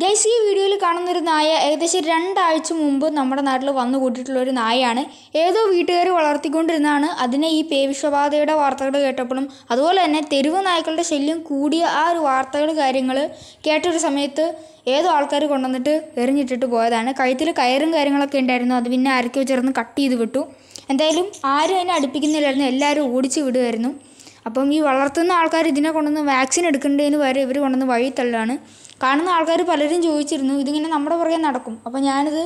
guys ഈ വീഡിയോയിൽ കാണുന്നൊരു നായ ഏകദേശം രണ്ടാഴ്ച മുമ്പ് നമ്മുടെ നാട്ടിൽ വന്നു കൂട്ടിയിട്ടുള്ള ഒരു നായയാണ് ഏതോ വീട്ടുകാർ വളർത്തിക്കൊണ്ടിരുന്നതാണ് അതിനെ ഈ പേവിഷബാധയുടെ വാർത്തകൾ കേട്ടപ്പോഴും അതുപോലെ തന്നെ തെരുവ് നായ്ക്കളുടെ ശല്യം കൂടിയ ആ ഒരു വാർത്തകൾ കാര്യങ്ങൾ കേട്ടൊരു സമയത്ത് ഏതോ ആൾക്കാർ കൊണ്ടുവന്നിട്ട് എറിഞ്ഞിട്ടിട്ട് പോയതാണ് കഴുത്തിൽ കയറും കാര്യങ്ങളൊക്കെ ഉണ്ടായിരുന്നു അത് പിന്നെ അരക്കി വെച്ചിരുന്ന് കട്ട് ചെയ്ത് വിട്ടു എന്തായാലും ആരും അതിനെ അടുപ്പിക്കുന്നില്ലായിരുന്നു എല്ലാവരും ഓടിച്ചു വിടുമായിരുന്നു അപ്പം ഈ വളർത്തുന്ന ആൾക്കാർ ഇതിനെ കൊണ്ടുവന്ന് വാക്സിൻ എടുക്കേണ്ടതിന് വരെ ഇവർ കൊണ്ടുവന്ന് വഴി തള്ളാണ് കാണുന്ന ആൾക്കാർ പലരും ചോദിച്ചിരുന്നു ഇതിങ്ങനെ നമ്മുടെ പുറകെ നടക്കും അപ്പോൾ ഞാനിത്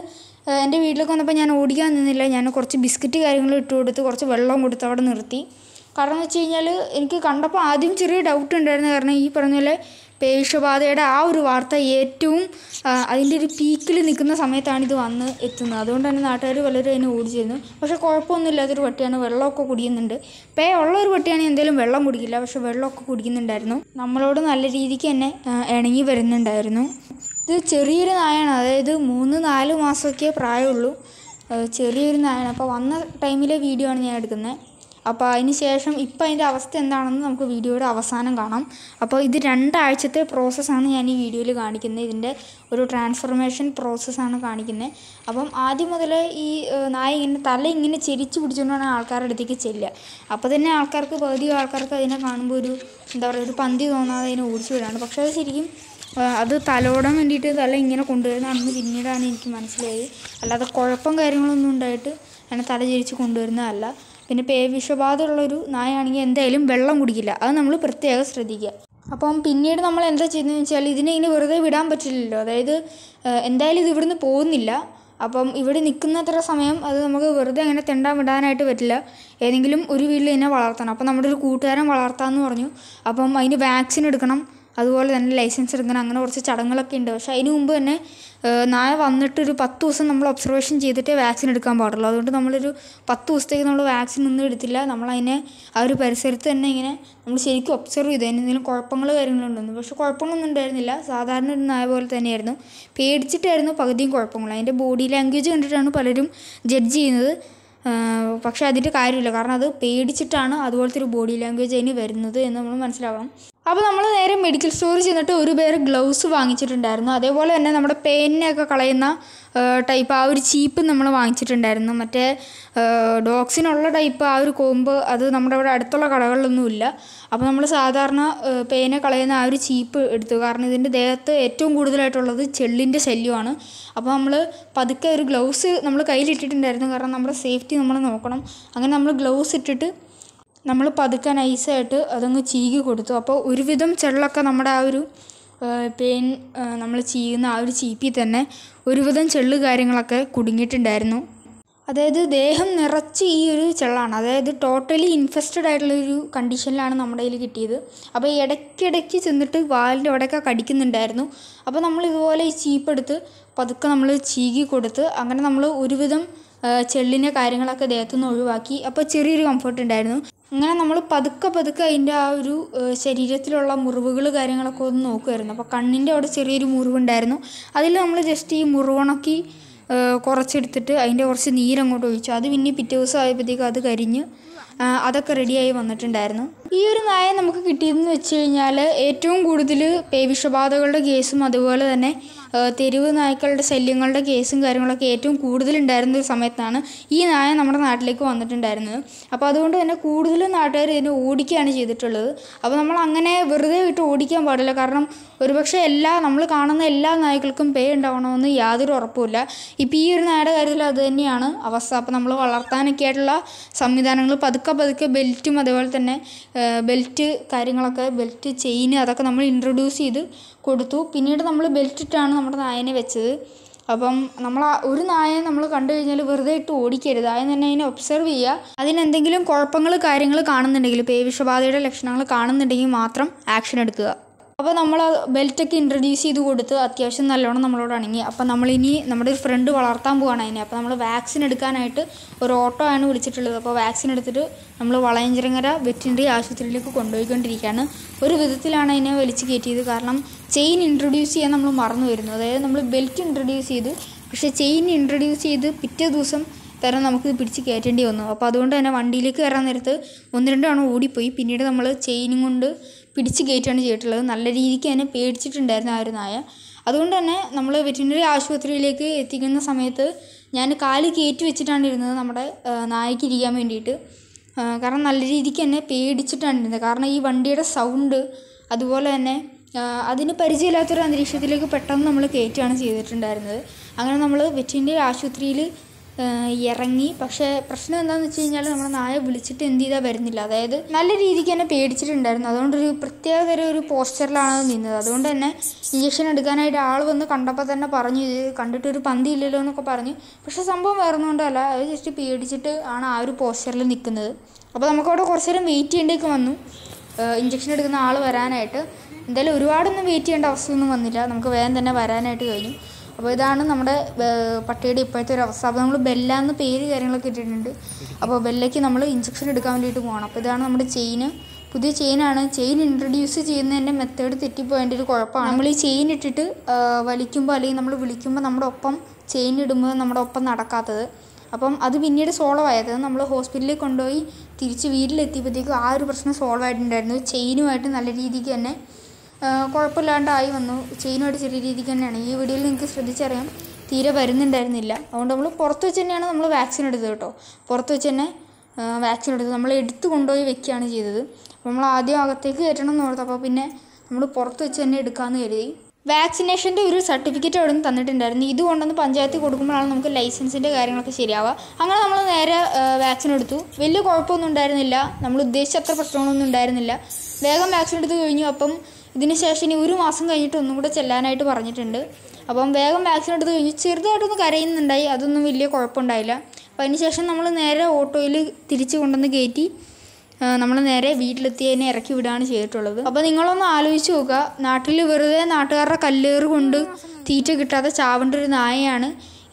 എൻ്റെ വീട്ടിലേക്ക് വന്നപ്പോൾ ഞാൻ ഓടിക്കാൻ നിന്നില്ല ഞാൻ കുറച്ച് ബിസ്ക്കറ്റ് കാര്യങ്ങൾ ഇട്ടുകൊടുത്ത് കൊടുത്ത് കുറച്ച് വെള്ളം കൊടുത്ത് അവിടെ നിർത്തി കാരണം എന്ന് വെച്ച് കഴിഞ്ഞാൽ എനിക്ക് കണ്ടപ്പോൾ ആദ്യം ചെറിയ ഡൗട്ട് ഉണ്ടായിരുന്നു കാരണം ഈ പറഞ്ഞ പോലെ പേശുബാധയുടെ ആ ഒരു വാർത്ത ഏറ്റവും അതിൻ്റെ ഒരു പീക്കിൽ നിൽക്കുന്ന സമയത്താണ് ഇത് വന്ന് എത്തുന്നത് അതുകൊണ്ട് തന്നെ നാട്ടുകാർ പലരും അതിനെ ഓടിച്ചിരുന്നു പക്ഷേ കുഴപ്പമൊന്നുമില്ലാത്തൊരു പട്ടിയാണ് വെള്ളമൊക്കെ കുടിക്കുന്നുണ്ട് പേ ഉള്ള ഒരു പട്ടിയാണ് എന്തെങ്കിലും വെള്ളം കുടിക്കില്ല പക്ഷേ വെള്ളമൊക്കെ കുടിക്കുന്നുണ്ടായിരുന്നു നമ്മളോട് നല്ല രീതിക്ക് തന്നെ ഇണങ്ങി വരുന്നുണ്ടായിരുന്നു ഇത് ചെറിയൊരു നായാണ് അതായത് മൂന്ന് നാല് മാസമൊക്കെ പ്രായമുള്ളൂ ചെറിയൊരു നായാണ് അപ്പോൾ വന്ന ടൈമിലെ വീഡിയോ ആണ് ഞാൻ എടുക്കുന്നത് അപ്പോൾ അതിന് ശേഷം ഇപ്പോൾ അതിൻ്റെ അവസ്ഥ എന്താണെന്ന് നമുക്ക് വീഡിയോയുടെ അവസാനം കാണാം അപ്പോൾ ഇത് രണ്ടാഴ്ചത്തെ പ്രോസസ്സാണ് ഞാൻ ഈ വീഡിയോയിൽ കാണിക്കുന്നത് ഇതിൻ്റെ ഒരു ട്രാൻസ്ഫോർമേഷൻ പ്രോസസ്സാണ് കാണിക്കുന്നത് അപ്പം ആദ്യം മുതലേ ഈ നായ ഇങ്ങനെ തല ഇങ്ങനെ ചിരിച്ചു പിടിച്ചുകൊണ്ടാണ് ആൾക്കാരുടെ അടുത്തേക്ക് ചെല്ലുക അപ്പോൾ തന്നെ ആൾക്കാർക്ക് പകുതി ആൾക്കാർക്ക് അതിനെ കാണുമ്പോൾ ഒരു എന്താ പറയുക ഒരു പന്തി തോന്നാതെ അതിനെ ഓടിച്ചു വിടാണ് പക്ഷേ അത് ശരിക്കും അത് തലോടാൻ വേണ്ടിയിട്ട് തല ഇങ്ങനെ കൊണ്ടുവരുന്നതാണെന്ന് പിന്നീടാണ് എനിക്ക് മനസ്സിലായത് അല്ലാതെ കുഴപ്പം കാര്യങ്ങളൊന്നും ഉണ്ടായിട്ട് അങ്ങനെ തല ചിരിച്ച് കൊണ്ടുവരുന്നതല്ല പിന്നെ വിഷബാധയുള്ളൊരു നായാണെങ്കിൽ എന്തായാലും വെള്ളം കുടിക്കില്ല അത് നമ്മൾ പ്രത്യേകം ശ്രദ്ധിക്കുക അപ്പം പിന്നീട് നമ്മൾ എന്താ ചെയ്യുന്നതെന്ന് വെച്ചാൽ ഇതിനെ ഇനി വെറുതെ വിടാൻ പറ്റില്ലല്ലോ അതായത് എന്തായാലും ഇത് ഇവിടുന്ന് പോകുന്നില്ല അപ്പം ഇവിടെ നിൽക്കുന്നത്ര സമയം അത് നമുക്ക് വെറുതെ അങ്ങനെ തെണ്ടാൻ വിടാനായിട്ട് പറ്റില്ല ഏതെങ്കിലും ഒരു വീട്ടിൽ ഇതിനെ വളർത്തണം അപ്പം നമ്മുടെ ഒരു കൂട്ടുകാരൻ വളർത്താമെന്ന് പറഞ്ഞു അപ്പം അതിന് വാക്സിൻ എടുക്കണം അതുപോലെ തന്നെ ലൈസൻസ് എടുക്കണം അങ്ങനെ കുറച്ച് ചടങ്ങുകളൊക്കെ ഉണ്ട് പക്ഷേ അതിന് മുമ്പ് തന്നെ നായ വന്നിട്ട് ഒരു പത്ത് ദിവസം നമ്മൾ ഒബ്സർവേഷൻ ചെയ്തിട്ടേ വാക്സിൻ എടുക്കാൻ പാടുള്ളൂ അതുകൊണ്ട് നമ്മളൊരു പത്ത് ദിവസത്തേക്ക് നമ്മൾ വാക്സിൻ ഒന്നും എടുത്തില്ല നമ്മളതിനെ ആ ഒരു പരിസരത്ത് തന്നെ ഇങ്ങനെ നമ്മൾ ശരിക്കും ഒബ്സർവ് ചെയ്തു അതിന് എന്തെങ്കിലും കുഴപ്പങ്ങൾ കാര്യങ്ങളുണ്ടെന്ന് പക്ഷെ കുഴപ്പങ്ങളൊന്നും ഉണ്ടായിരുന്നില്ല സാധാരണ ഒരു നായ പോലെ തന്നെയായിരുന്നു പേടിച്ചിട്ടായിരുന്നു പകുതിയും കുഴപ്പങ്ങൾ അതിൻ്റെ ബോഡി ലാംഗ്വേജ് കണ്ടിട്ടാണ് പലരും ജഡ്ജ് ചെയ്യുന്നത് പക്ഷേ അതിൻ്റെ കാര്യമില്ല കാരണം അത് പേടിച്ചിട്ടാണ് അതുപോലത്തെ ഒരു ബോഡി ലാംഗ്വേജ് അതിന് വരുന്നത് എന്ന് നമ്മൾ മനസ്സിലാവണം അപ്പോൾ നമ്മൾ നേരെ മെഡിക്കൽ സ്റ്റോറിൽ ചെന്നിട്ട് ഒരു പേർ ഗ്ലൗസ് വാങ്ങിച്ചിട്ടുണ്ടായിരുന്നു അതേപോലെ തന്നെ നമ്മുടെ പേനിനെയൊക്കെ കളയുന്ന ടൈപ്പ് ആ ഒരു ചീപ്പ് നമ്മൾ വാങ്ങിച്ചിട്ടുണ്ടായിരുന്നു മറ്റേ ഡോക്സിനുള്ള ടൈപ്പ് ആ ഒരു കോമ്പ് അത് നമ്മുടെ ഇവിടെ അടുത്തുള്ള കടകളിലൊന്നുമില്ല അപ്പോൾ നമ്മൾ സാധാരണ പേനെ കളയുന്ന ആ ഒരു ചീപ്പ് എടുത്തു കാരണം ഇതിൻ്റെ ദേഹത്ത് ഏറ്റവും കൂടുതലായിട്ടുള്ളത് ചെള്ളിൻ്റെ ശല്യമാണ് അപ്പോൾ നമ്മൾ പതുക്കെ ഒരു ഗ്ലൗസ് നമ്മൾ കയ്യിലിട്ടിട്ടുണ്ടായിരുന്നു കാരണം നമ്മുടെ സേഫ്റ്റി നമ്മൾ നോക്കണം അങ്ങനെ നമ്മൾ ഗ്ലൗസ് ഇട്ടിട്ട് നമ്മൾ പതുക്കെ നൈസായിട്ട് അതങ്ങ് ചീകി കൊടുത്തു അപ്പോൾ ഒരുവിധം ചെള്ളൊക്കെ നമ്മുടെ ആ ഒരു പെയിൻ നമ്മൾ ചീയുന്ന ആ ഒരു ചീപ്പിൽ തന്നെ ഒരുവിധം ചെള്ളു കാര്യങ്ങളൊക്കെ കുടുങ്ങിയിട്ടുണ്ടായിരുന്നു അതായത് ദേഹം നിറച്ച് ഈ ഒരു ചെള്ളാണ് അതായത് ടോട്ടലി ഇൻഫെസ്റ്റഡ് ആയിട്ടുള്ള ഒരു കണ്ടീഷനിലാണ് നമ്മുടെ കയ്യിൽ കിട്ടിയത് അപ്പോൾ ഇടയ്ക്കിടയ്ക്ക് ചെന്നിട്ട് വാലിൻ്റെ അവിടെയൊക്കെ കടിക്കുന്നുണ്ടായിരുന്നു അപ്പോൾ നമ്മൾ ഇതുപോലെ ഈ ചീപ്പെടുത്ത് പതുക്കെ നമ്മൾ ചീകി കൊടുത്ത് അങ്ങനെ നമ്മൾ ഒരുവിധം ചെള്ളിൻ്റെ കാര്യങ്ങളൊക്കെ ദേഹത്തുനിന്ന് ഒഴിവാക്കി അപ്പോൾ ചെറിയൊരു കംഫർട്ട് ഉണ്ടായിരുന്നു അങ്ങനെ നമ്മൾ പതുക്കെ പതുക്കെ അതിൻ്റെ ആ ഒരു ശരീരത്തിലുള്ള മുറിവുകൾ കാര്യങ്ങളൊക്കെ ഒന്ന് നോക്കുമായിരുന്നു അപ്പോൾ കണ്ണിൻ്റെ അവിടെ ചെറിയൊരു മുറിവുണ്ടായിരുന്നു അതിൽ നമ്മൾ ജസ്റ്റ് ഈ മുറിവുണക്കി കുറച്ചെടുത്തിട്ട് അതിൻ്റെ കുറച്ച് നീരങ്ങോട്ട് ഒഴിച്ചു അത് പിന്നെ പിറ്റേ ദിവസം ആയപ്പോഴത്തേക്കും അത് കരിഞ്ഞ് അതൊക്കെ റെഡിയായി വന്നിട്ടുണ്ടായിരുന്നു ഈ ഒരു നായ നമുക്ക് കിട്ടിയതെന്ന് വെച്ച് കഴിഞ്ഞാൽ ഏറ്റവും കൂടുതൽ പേവിഷബാധകളുടെ കേസും അതുപോലെ തന്നെ തെരുവ് നായ്ക്കളുടെ ശല്യങ്ങളുടെ കേസും കാര്യങ്ങളൊക്കെ ഏറ്റവും കൂടുതലുണ്ടായിരുന്ന ഒരു സമയത്താണ് ഈ നായ നമ്മുടെ നാട്ടിലേക്ക് വന്നിട്ടുണ്ടായിരുന്നത് അപ്പോൾ അതുകൊണ്ട് തന്നെ കൂടുതലും നാട്ടുകാർ ഇതിനെ ഓടിക്കുകയാണ് ചെയ്തിട്ടുള്ളത് അപ്പോൾ നമ്മൾ അങ്ങനെ വെറുതെ വിട്ട് ഓടിക്കാൻ പാടില്ല കാരണം ഒരുപക്ഷെ എല്ലാ നമ്മൾ കാണുന്ന എല്ലാ നായ്ക്കൾക്കും പേ ഉണ്ടാവണമെന്ന് യാതൊരു ഉറപ്പുമില്ല ഇപ്പോൾ ഈ ഒരു നായയുടെ കാര്യത്തിൽ അത് തന്നെയാണ് അവസ്ഥ അപ്പോൾ നമ്മൾ വളർത്താനൊക്കെ ആയിട്ടുള്ള സംവിധാനങ്ങൾ പതുക്കെ പതുക്കെ ബെൽറ്റും അതുപോലെ തന്നെ ബെൽറ്റ് കാര്യങ്ങളൊക്കെ ബെൽറ്റ് ചെയിൻ അതൊക്കെ നമ്മൾ ഇൻട്രൊഡ്യൂസ് ചെയ്ത് കൊടുത്തു പിന്നീട് നമ്മൾ ബെൽറ്റിട്ടാണ് നമ്മുടെ നായനെ വെച്ചത് അപ്പം നമ്മൾ ആ ഒരു നായനെ നമ്മൾ കണ്ടു കഴിഞ്ഞാൽ വെറുതെ ഇട്ട് ഓടിക്കരുത് ആദ്യം തന്നെ അതിനെ ഒബ്സർവ് ചെയ്യുക അതിനെന്തെങ്കിലും കുഴപ്പങ്ങൾ കാര്യങ്ങൾ കാണുന്നുണ്ടെങ്കിൽ പേവിഷബാധയുടെ ലക്ഷണങ്ങൾ കാണുന്നുണ്ടെങ്കിൽ മാത്രം ആക്ഷൻ എടുക്കുക അപ്പോൾ നമ്മൾ ബെൽറ്റൊക്കെ ഇൻട്രൊഡ്യൂസ് ചെയ്ത് കൊടുത്ത് അത്യാവശ്യം നല്ലോണം നമ്മളോട് അണങ്ങി അപ്പോൾ നമ്മളിനി നമ്മുടെ ഒരു ഫ്രണ്ട് വളർത്താൻ പോവാണ് അതിനെ അപ്പോൾ നമ്മൾ വാക്സിൻ എടുക്കാനായിട്ട് ഒരു ഓട്ടോ ആണ് വിളിച്ചിട്ടുള്ളത് അപ്പോൾ വാക്സിൻ എടുത്തിട്ട് നമ്മൾ വളയഞ്ചിറങ്ങര വെറ്റിനറി ആശുപത്രിയിലേക്ക് കൊണ്ടുപോയിക്കൊണ്ടിരിക്കുകയാണ് ഒരു വിധത്തിലാണ് അതിനെ വലിച്ചു കയറ്റിയത് കാരണം ചെയിൻ ഇൻട്രൊഡ്യൂസ് ചെയ്യാൻ നമ്മൾ മറന്നു വരുന്നു അതായത് നമ്മൾ ബെൽറ്റ് ഇൻട്രൊഡ്യൂസ് ചെയ്തു പക്ഷേ ചെയിൻ ഇൻട്രൊഡ്യൂസ് ചെയ്ത് പിറ്റേ ദിവസം തരം നമുക്ക് പിടിച്ച് കയറ്റേണ്ടി വന്നു അപ്പോൾ അതുകൊണ്ട് തന്നെ വണ്ടിയിലേക്ക് കയറാൻ നേരത്ത് ഒന്ന് തവണ ഓടിപ്പോയി പിന്നീട് നമ്മൾ ചെയിനും കൊണ്ട് പിടിച്ച് കയറ്റുകയാണ് ചെയ്തിട്ടുള്ളത് നല്ല രീതിക്ക് തന്നെ പേടിച്ചിട്ടുണ്ടായിരുന്നു ആ ഒരു നായ അതുകൊണ്ട് തന്നെ നമ്മൾ വെറ്റിനറി ആശുപത്രിയിലേക്ക് എത്തിക്കുന്ന സമയത്ത് ഞാൻ കാല് കയറ്റി വെച്ചിട്ടാണ് ഇരുന്നത് നമ്മുടെ നായക്ക് ഇരിക്കാൻ വേണ്ടിയിട്ട് കാരണം നല്ല രീതിക്ക് തന്നെ പേടിച്ചിട്ടാണ് ഇരുന്നത് കാരണം ഈ വണ്ടിയുടെ സൗണ്ട് അതുപോലെ തന്നെ അതിന് പരിചയമില്ലാത്തൊരു അന്തരീക്ഷത്തിലേക്ക് പെട്ടെന്ന് നമ്മൾ കയറ്റുകയാണ് ചെയ്തിട്ടുണ്ടായിരുന്നത് അങ്ങനെ നമ്മൾ വെറ്റിനറി ആശുപത്രിയിൽ ഇറങ്ങി പക്ഷേ പ്രശ്നം എന്താണെന്ന് വെച്ച് കഴിഞ്ഞാൽ നമ്മുടെ നായ വിളിച്ചിട്ട് എന്ത് ചെയ്താൽ വരുന്നില്ല അതായത് നല്ല രീതിക്ക് തന്നെ പേടിച്ചിട്ടുണ്ടായിരുന്നു അതുകൊണ്ടൊരു പ്രത്യേക തരം ഒരു പോസ്ചറിലാണ് നിന്നത് അതുകൊണ്ട് തന്നെ ഇഞ്ചക്ഷൻ എടുക്കാനായിട്ട് ആൾ വന്ന് കണ്ടപ്പോൾ തന്നെ പറഞ്ഞു ഇത് കണ്ടിട്ട് ഒരു പന്തി ഇല്ലല്ലോ എന്നൊക്കെ പറഞ്ഞു പക്ഷേ സംഭവം വേറൊന്നുകൊണ്ടല്ല അത് ജസ്റ്റ് പേടിച്ചിട്ട് ആണ് ആ ഒരു പോസ്റ്ററിൽ നിൽക്കുന്നത് അപ്പോൾ നമുക്കവിടെ കുറച്ച് നേരം വെയിറ്റ് ചെയ്യേണ്ടിയൊക്കെ വന്നു ഇഞ്ചക്ഷൻ എടുക്കുന്ന ആൾ വരാനായിട്ട് എന്തായാലും ഒരുപാടൊന്നും വെയിറ്റ് ചെയ്യേണ്ട അവസ്ഥയൊന്നും വന്നില്ല നമുക്ക് വേഗം തന്നെ വരാനായിട്ട് കഴിഞ്ഞു അപ്പോൾ ഇതാണ് നമ്മുടെ പട്ടിയുടെ ഇപ്പോഴത്തെ ഒരു അവസ്ഥ അപ്പോൾ നമ്മൾ ബെല്ല എന്ന് പേര് കാര്യങ്ങളൊക്കെ ഇട്ടിട്ടുണ്ട് അപ്പോൾ ബെല്ലയ്ക്ക് നമ്മൾ ഇഞ്ചക്ഷൻ എടുക്കാൻ വേണ്ടിയിട്ട് പോകണം അപ്പോൾ ഇതാണ് നമ്മുടെ ചെയിന് പുതിയ ചെയിനാണ് ചെയിൻ ഇൻട്രൊഡ്യൂസ് ചെയ്യുന്നതിൻ്റെ മെത്തേഡ് തെറ്റിപ്പോയതിൻ്റെ ഒരു കുഴപ്പമാണ് നമ്മൾ ഈ ചെയിൻ ഇട്ടിട്ട് വലിക്കുമ്പോൾ അല്ലെങ്കിൽ നമ്മൾ വിളിക്കുമ്പോൾ നമ്മുടെ ഒപ്പം ചെയിൻ ഇടുമ്പോൾ നമ്മുടെ ഒപ്പം നടക്കാത്തത് അപ്പം അത് പിന്നീട് സോൾവ് ആയത് നമ്മൾ ഹോസ്പിറ്റലിൽ കൊണ്ടുപോയി തിരിച്ച് വീട്ടിലെത്തിയപ്പോഴത്തേക്കും ആ ഒരു പ്രശ്നം സോൾവ് ആയിട്ടുണ്ടായിരുന്നു ചെയിനുമായിട്ട് നല്ല രീതിക്ക് തന്നെ കുഴപ്പമില്ലാണ്ടായി വന്നു ചെയിനുമായിട്ട് ചെറിയ രീതിക്ക് തന്നെയാണ് ഈ വീഡിയോയിൽ നിങ്ങൾക്ക് ശ്രദ്ധിച്ചറിയാം തീരെ വരുന്നുണ്ടായിരുന്നില്ല അതുകൊണ്ട് നമ്മൾ പുറത്ത് വെച്ച് തന്നെയാണ് നമ്മൾ വാക്സിൻ എടുത്തത് കേട്ടോ പുറത്ത് വെച്ച് തന്നെ വാക്സിൻ എടുത്തത് നമ്മൾ എടുത്ത് കൊണ്ടുപോയി വെക്കുകയാണ് ചെയ്തത് അപ്പോൾ നമ്മൾ ആദ്യം അകത്തേക്ക് കയറ്റണം എന്ന് ഓർത്തു അപ്പോൾ പിന്നെ നമ്മൾ പുറത്ത് വെച്ച് തന്നെ എടുക്കാമെന്ന് കരുതി വാക്സിനേഷൻ്റെ ഒരു സർട്ടിഫിക്കറ്റ് അവിടെ നിന്ന് തന്നിട്ടുണ്ടായിരുന്നു ഇത് കൊണ്ടുവന്ന് പഞ്ചായത്തിൽ കൊടുക്കുമ്പോഴാണ് നമുക്ക് ലൈസൻസിൻ്റെ കാര്യങ്ങളൊക്കെ ശരിയാവുക അങ്ങനെ നമ്മൾ നേരെ വാക്സിൻ എടുത്തു വലിയ കുഴപ്പമൊന്നും ഉണ്ടായിരുന്നില്ല നമ്മൾ ഉദ്ദേശിച്ച അത്ര പ്രശ്നങ്ങളൊന്നും ഉണ്ടായിരുന്നില്ല വേഗം വാക്സിൻ എടുത്ത് കഴിഞ്ഞു അപ്പം ഇതിനുശേഷം ഇനി ഒരു മാസം കഴിഞ്ഞിട്ട് ഒന്നും കൂടെ ചെല്ലാനായിട്ട് പറഞ്ഞിട്ടുണ്ട് അപ്പം വേഗം വാക്സിൻ എടുത്ത് കഴിഞ്ഞ് ചെറുതായിട്ടൊന്ന് കരയുന്നുണ്ടായി അതൊന്നും വലിയ കുഴപ്പമുണ്ടായില്ല അപ്പം അതിനുശേഷം നമ്മൾ നേരെ ഓട്ടോയിൽ തിരിച്ച് കൊണ്ടുവന്ന് കയറ്റി നമ്മൾ നേരെ വീട്ടിലെത്തി അതിനെ ഇറക്കി വിടുകയാണ് ചെയ്തിട്ടുള്ളത് അപ്പോൾ നിങ്ങളൊന്ന് ആലോചിച്ച് നോക്കുക നാട്ടിൽ വെറുതെ നാട്ടുകാരുടെ കല്ലേറ് കൊണ്ട് തീറ്റ കിട്ടാതെ ചാവേണ്ട ഒരു നായയാണ്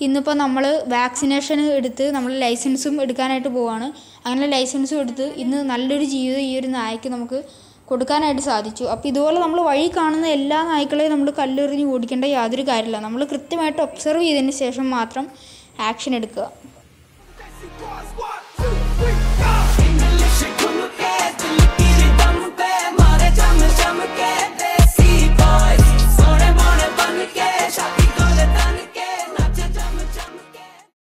ഇന്നിപ്പോൾ നമ്മൾ വാക്സിനേഷൻ എടുത്ത് നമ്മൾ ലൈസൻസും എടുക്കാനായിട്ട് പോവാണ് അങ്ങനെ ലൈസൻസും എടുത്ത് ഇന്ന് നല്ലൊരു ജീവിതം ഈ ഒരു നായക്ക് നമുക്ക് കൊടുക്കാനായിട്ട് സാധിച്ചു അപ്പോൾ ഇതുപോലെ നമ്മൾ വഴി കാണുന്ന എല്ലാ നായ്ക്കളെയും നമ്മൾ കല്ലെറിഞ്ഞ് ഓടിക്കേണ്ട യാതൊരു കാര്യമില്ല നമ്മൾ കൃത്യമായിട്ട് ഒബ്സർവ് ചെയ്തതിന് ശേഷം മാത്രം ആക്ഷൻ എടുക്കുക